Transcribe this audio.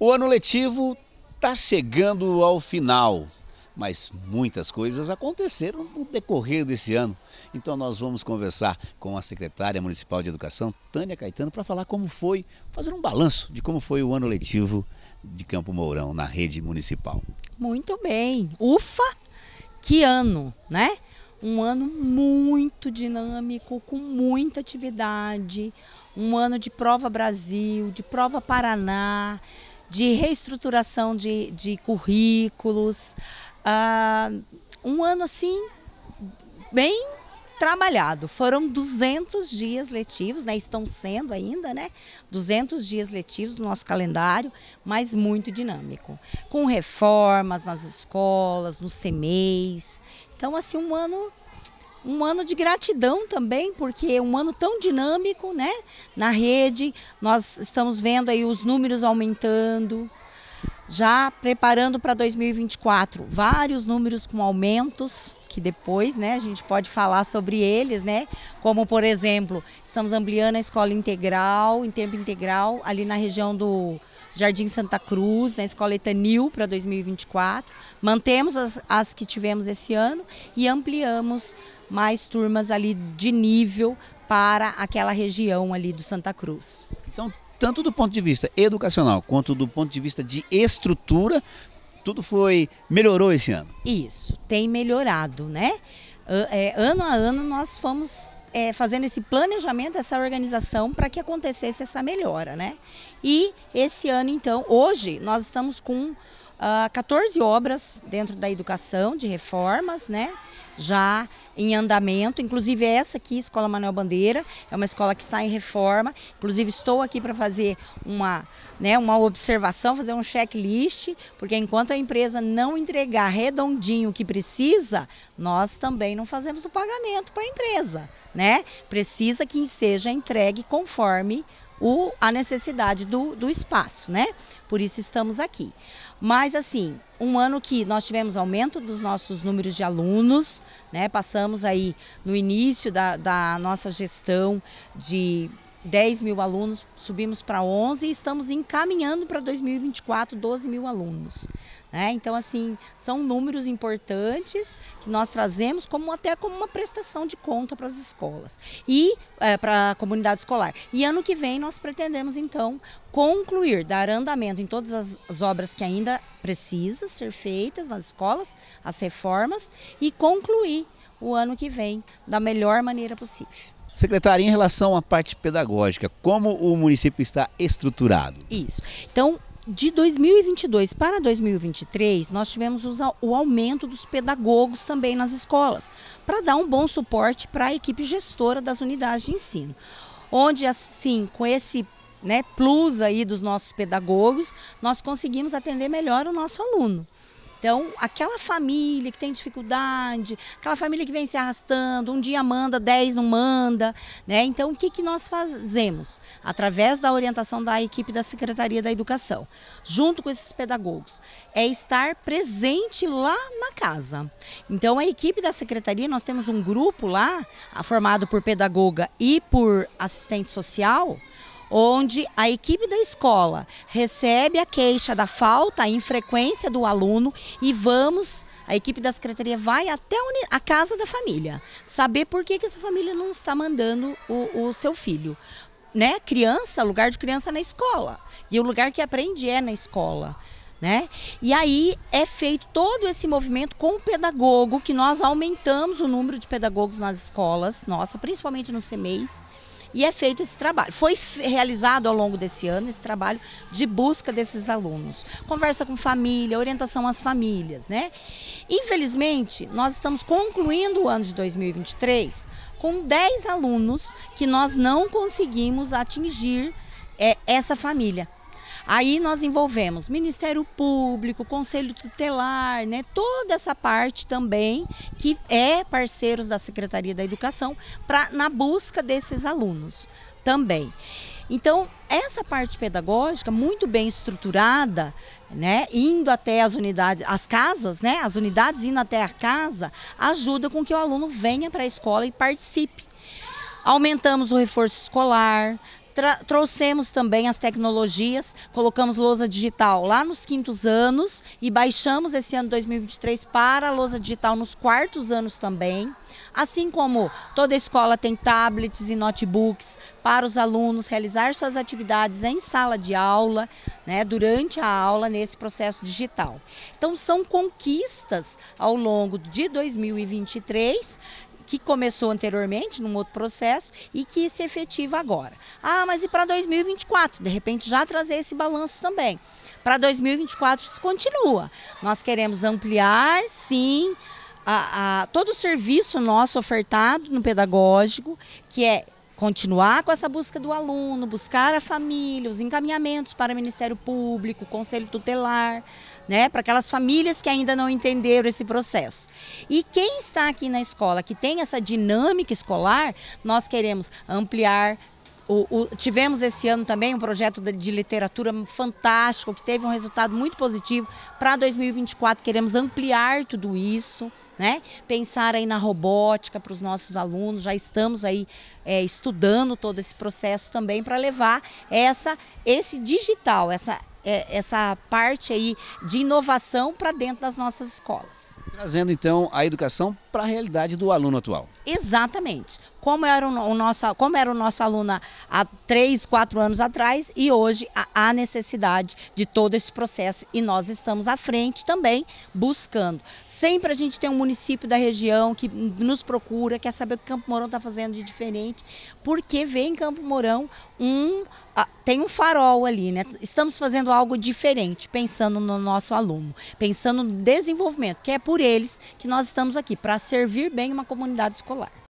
O ano letivo está chegando ao final, mas muitas coisas aconteceram no decorrer desse ano. Então nós vamos conversar com a secretária municipal de educação, Tânia Caetano, para falar como foi, fazer um balanço de como foi o ano letivo de Campo Mourão na rede municipal. Muito bem. Ufa, que ano, né? um ano muito dinâmico, com muita atividade, um ano de prova Brasil, de prova Paraná, de reestruturação de, de currículos. Ah, um ano assim, bem trabalhado. Foram 200 dias letivos, né? Estão sendo ainda, né? 200 dias letivos no nosso calendário, mas muito dinâmico. Com reformas nas escolas, nos CMEs. Então, assim, um ano um ano de gratidão também, porque é um ano tão dinâmico, né? Na rede, nós estamos vendo aí os números aumentando, já preparando para 2024 vários números com aumentos que depois, né, a gente pode falar sobre eles, né? Como por exemplo, estamos ampliando a escola integral, em tempo integral, ali na região do Jardim Santa Cruz, na escola Etanil para 2024. Mantemos as, as que tivemos esse ano e ampliamos mais turmas ali de nível para aquela região ali do Santa Cruz. Então, tanto do ponto de vista educacional quanto do ponto de vista de estrutura, tudo foi melhorou esse ano. Isso, tem melhorado, né? É, ano a ano nós fomos é, fazendo esse planejamento, essa organização para que acontecesse essa melhora, né? E esse ano, então, hoje nós estamos com uh, ah, 14 obras dentro da educação de reformas, né? já em andamento, inclusive essa aqui, Escola Manuel Bandeira, é uma escola que está em reforma, inclusive estou aqui para fazer uma, né, uma observação, fazer um checklist, porque enquanto a empresa não entregar redondinho o que precisa, nós também não fazemos o pagamento para a empresa, né? Precisa que seja entregue conforme o, a necessidade do, do espaço, né? Por isso estamos aqui. Mas, assim, um ano que nós tivemos aumento dos nossos números de alunos, né? Passamos aí no início da, da nossa gestão de 10 mil alunos, subimos para 11 e estamos encaminhando para 2024 12 mil alunos. Né? Então, assim, são números importantes que nós trazemos como até como uma prestação de conta para as escolas e é, eh, para a comunidade escolar. E ano que vem nós pretendemos, então, concluir, dar andamento em todas as, as obras que ainda precisam ser feitas nas escolas, as reformas, e concluir o ano que vem da melhor maneira possível. Secretária, em relação à parte pedagógica, como o município está estruturado? Isso. Então, de 2022 para 2023, nós tivemos o aumento dos pedagogos também nas escolas, para dar um bom suporte para a equipe gestora das unidades de ensino. Onde, assim, com esse né, plus aí dos nossos pedagogos, nós conseguimos atender melhor o nosso aluno. Então, aquela família que tem dificuldade, aquela família que vem se arrastando, um dia manda, dez não manda, né? Então, o que, que nós fazemos? Através da orientação da equipe da Secretaria da Educação, junto com esses pedagogos, é estar presente lá na casa. Então, a equipe da Secretaria, nós temos um grupo lá, formado por pedagoga e por assistente social, onde a equipe da escola recebe a queixa da falta, a infrequência do aluno e vamos a equipe da secretaria vai até a casa da família, saber por que, que essa família não está mandando o, o seu filho. Né? Criança, lugar de criança é na escola. E o lugar que aprende é na escola. Né? E aí é feito todo esse movimento com o pedagogo, que nós aumentamos o número de pedagogos nas escolas, nossa, principalmente nos CMEs. E é feito esse trabalho. Foi realizado ao longo desse ano esse trabalho de busca desses alunos. Conversa com família, orientação às famílias, né? Infelizmente, nós estamos concluindo o ano de 2023 com 10 alunos que nós não conseguimos atingir é, essa família. Aí nós envolvemos Ministério Público, Conselho Tutelar, né? Toda essa parte também que é parceiros da Secretaria da Educação para na busca desses alunos também. Então, essa parte pedagógica muito bem estruturada, né, indo até as unidades, as casas, né, as unidades indo até a casa, ajuda com que o aluno venha para a escola e participe. Aumentamos o reforço escolar, trouxemos também as tecnologias, colocamos lousa digital lá nos quintos anos e baixamos esse ano 2023 para a lousa digital nos quartos anos também. Assim como toda escola tem tablets e notebooks para os alunos realizar suas atividades em sala de aula, né, durante a aula nesse processo digital. Então são conquistas ao longo de 2023 que começou anteriormente, num outro processo, e que se efetiva agora. Ah, mas e para 2024? De repente já trazer esse balanço também. Para 2024 isso continua. Nós queremos ampliar, sim, a, a, todo o serviço nosso ofertado no pedagógico, que é continuar com essa busca do aluno, buscar a família, os encaminhamentos para o Ministério Público, Conselho Tutelar, né, para aquelas famílias que ainda não entenderam esse processo. E quem está aqui na escola, que tem essa dinâmica escolar, nós queremos ampliar, o, o, tivemos esse ano também um projeto de, de, literatura fantástico, que teve um resultado muito positivo. Para 2024, queremos ampliar tudo isso, né? pensar aí na robótica para os nossos alunos. Já estamos aí é, estudando todo esse processo também para levar essa, esse digital, essa é, essa parte aí de inovação para dentro das nossas escolas. Trazendo então a educação para a realidade do aluno atual. Exatamente. Como era o, nosso, como era o nosso aluno há três, quatro anos atrás e hoje há necessidade de todo esse processo e nós estamos à frente também buscando. Sempre a gente tem um município da região que nos procura, quer saber o que Campo Mourão está fazendo de diferente, porque vê em Campo Mourão um, tem um farol ali, né? Estamos fazendo algo diferente, pensando no nosso aluno, pensando no desenvolvimento, que é por ele eles que nós estamos aqui para servir bem uma comunidade escolar.